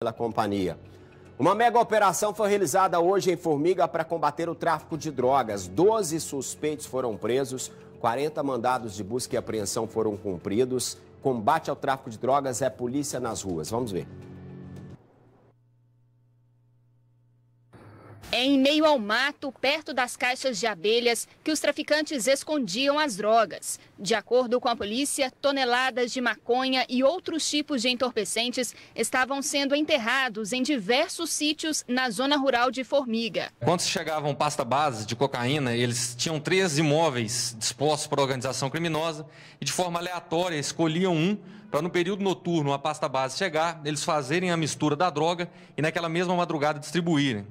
pela companhia. Uma mega operação foi realizada hoje em Formiga para combater o tráfico de drogas. Doze suspeitos foram presos, 40 mandados de busca e apreensão foram cumpridos. Combate ao tráfico de drogas é polícia nas ruas. Vamos ver. É em meio ao mato, perto das caixas de abelhas, que os traficantes escondiam as drogas. De acordo com a polícia, toneladas de maconha e outros tipos de entorpecentes estavam sendo enterrados em diversos sítios na zona rural de Formiga. Quando chegavam pasta base de cocaína, eles tinham três imóveis dispostos para a organização criminosa e, de forma aleatória, escolhiam um para, no período noturno, a pasta base chegar, eles fazerem a mistura da droga e, naquela mesma madrugada, distribuírem.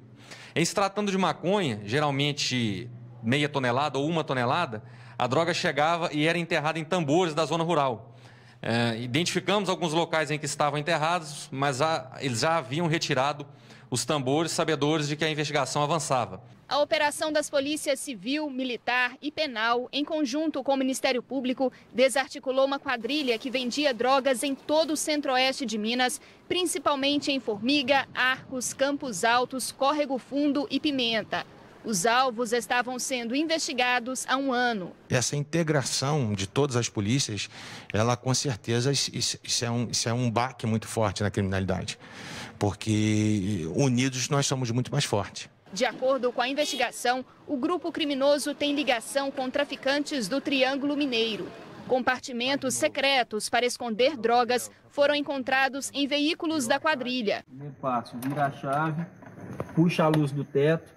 Em se tratando de maconha, geralmente meia tonelada ou uma tonelada, a droga chegava e era enterrada em tambores da zona rural. É, identificamos alguns locais em que estavam enterrados, mas a, eles já haviam retirado os tambores sabedores de que a investigação avançava. A operação das polícias civil, militar e penal, em conjunto com o Ministério Público, desarticulou uma quadrilha que vendia drogas em todo o centro-oeste de Minas, principalmente em Formiga, Arcos, Campos Altos, Córrego Fundo e Pimenta. Os alvos estavam sendo investigados há um ano. Essa integração de todas as polícias, ela com certeza, isso, isso é, um, isso é um baque muito forte na criminalidade porque unidos nós somos muito mais fortes. De acordo com a investigação, o grupo criminoso tem ligação com traficantes do Triângulo Mineiro. Compartimentos secretos para esconder drogas foram encontrados em veículos da quadrilha. Primeiro passo, vira a chave, puxa a luz do teto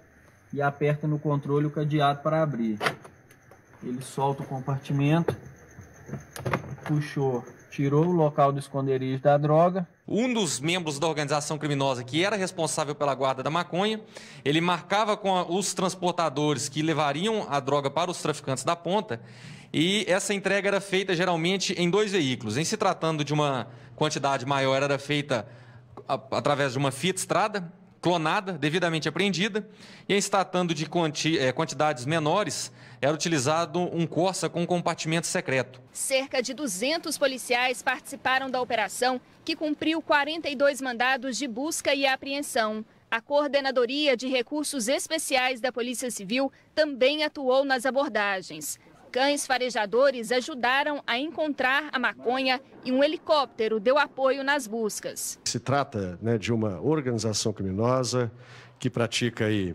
e aperta no controle o cadeado para abrir. Ele solta o compartimento, puxou, tirou o local do esconderijo da droga, um dos membros da organização criminosa que era responsável pela guarda da maconha. Ele marcava com os transportadores que levariam a droga para os traficantes da ponta. E essa entrega era feita geralmente em dois veículos. Em se tratando de uma quantidade maior, era feita através de uma Fiat Strada, clonada, devidamente apreendida, e em se tratando de quanti, eh, quantidades menores, era utilizado um Corsa com compartimento secreto. Cerca de 200 policiais participaram da operação, que cumpriu 42 mandados de busca e apreensão. A Coordenadoria de Recursos Especiais da Polícia Civil também atuou nas abordagens. Cães farejadores ajudaram a encontrar a maconha e um helicóptero deu apoio nas buscas. Se trata né, de uma organização criminosa que pratica aí,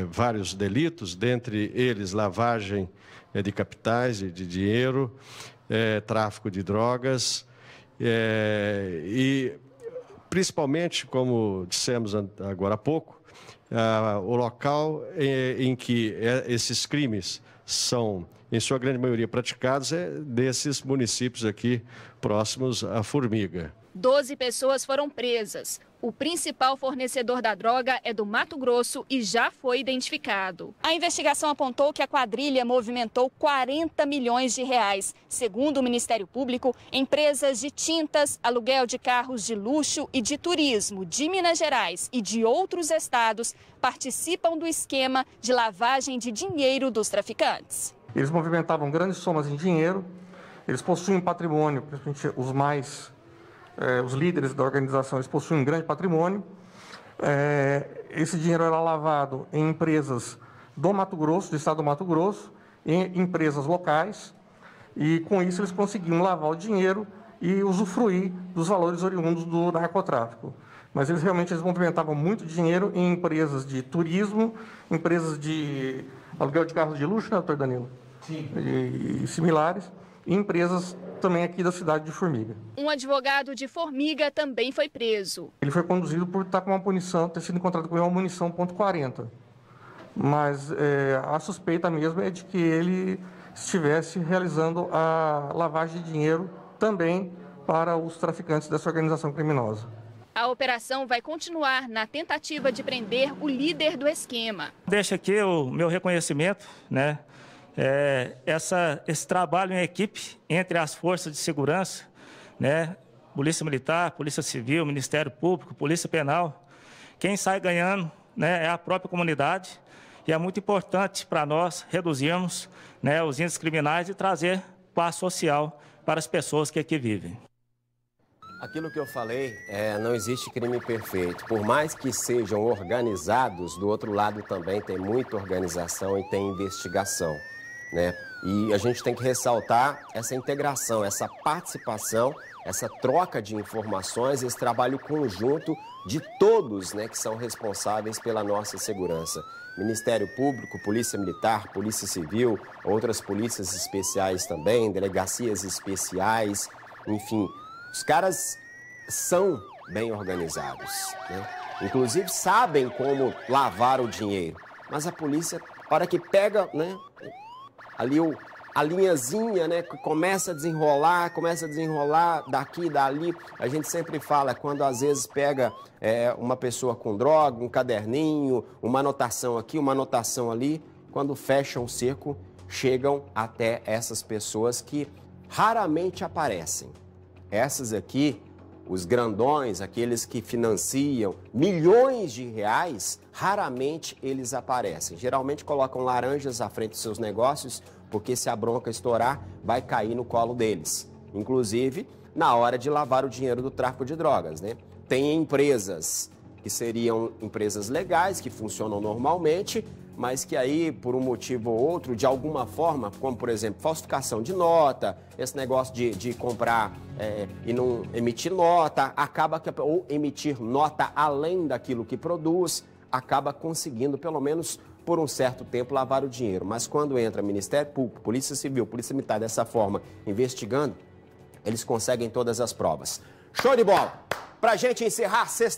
é, vários delitos, dentre eles lavagem né, de capitais e de dinheiro, é, tráfico de drogas. É, e principalmente, como dissemos agora há pouco, o local em, é, em que é, esses crimes são, em sua grande maioria, praticados é desses municípios aqui próximos à Formiga. Doze pessoas foram presas. O principal fornecedor da droga é do Mato Grosso e já foi identificado. A investigação apontou que a quadrilha movimentou 40 milhões de reais. Segundo o Ministério Público, empresas de tintas, aluguel de carros de luxo e de turismo de Minas Gerais e de outros estados participam do esquema de lavagem de dinheiro dos traficantes. Eles movimentavam grandes somas em dinheiro, eles possuem patrimônio, principalmente os mais, eh, os líderes da organização, eles possuem um grande patrimônio. Eh, esse dinheiro era lavado em empresas do Mato Grosso, do estado do Mato Grosso, em empresas locais, e com isso eles conseguiam lavar o dinheiro e usufruir dos valores oriundos do narcotráfico. Mas eles realmente eles movimentavam muito dinheiro em empresas de turismo, empresas de aluguel de carros de luxo, né, doutor Danilo? Sim. E, e similares, e empresas também aqui da cidade de Formiga. Um advogado de Formiga também foi preso. Ele foi conduzido por estar com uma punição, ter sido encontrado com uma munição ponto .40. Mas é, a suspeita mesmo é de que ele estivesse realizando a lavagem de dinheiro também para os traficantes dessa organização criminosa. A operação vai continuar na tentativa de prender o líder do esquema. Deixa aqui o meu reconhecimento, né? É, essa, esse trabalho em equipe entre as forças de segurança, né? Polícia Militar, Polícia Civil, Ministério Público, Polícia Penal. Quem sai ganhando né, é a própria comunidade. E é muito importante para nós reduzirmos né, os índices criminais e trazer paz social para as pessoas que aqui vivem. Aquilo que eu falei, é, não existe crime perfeito. Por mais que sejam organizados, do outro lado também tem muita organização e tem investigação. Né? E a gente tem que ressaltar essa integração, essa participação, essa troca de informações, esse trabalho conjunto de todos né, que são responsáveis pela nossa segurança. Ministério Público, Polícia Militar, Polícia Civil, outras polícias especiais também, delegacias especiais, enfim, os caras são bem organizados, né? inclusive sabem como lavar o dinheiro. Mas a polícia, a hora que pega né, ali o, a linhazinha, né, começa a desenrolar, começa a desenrolar daqui, dali. A gente sempre fala quando às vezes pega é, uma pessoa com droga, um caderninho, uma anotação aqui, uma anotação ali. Quando fecham o cerco, chegam até essas pessoas que raramente aparecem. Essas aqui, os grandões, aqueles que financiam milhões de reais, raramente eles aparecem. Geralmente colocam laranjas à frente dos seus negócios, porque se a bronca estourar, vai cair no colo deles. Inclusive, na hora de lavar o dinheiro do tráfico de drogas, né? Tem empresas que seriam empresas legais, que funcionam normalmente, mas que aí, por um motivo ou outro, de alguma forma, como por exemplo, falsificação de nota, esse negócio de, de comprar é, e não emitir nota, acaba que, ou emitir nota além daquilo que produz, acaba conseguindo, pelo menos por um certo tempo, lavar o dinheiro. Mas quando entra Ministério Público, Polícia Civil, Polícia Militar dessa forma, investigando, eles conseguem todas as provas. Show de bola! Pra gente encerrar sexta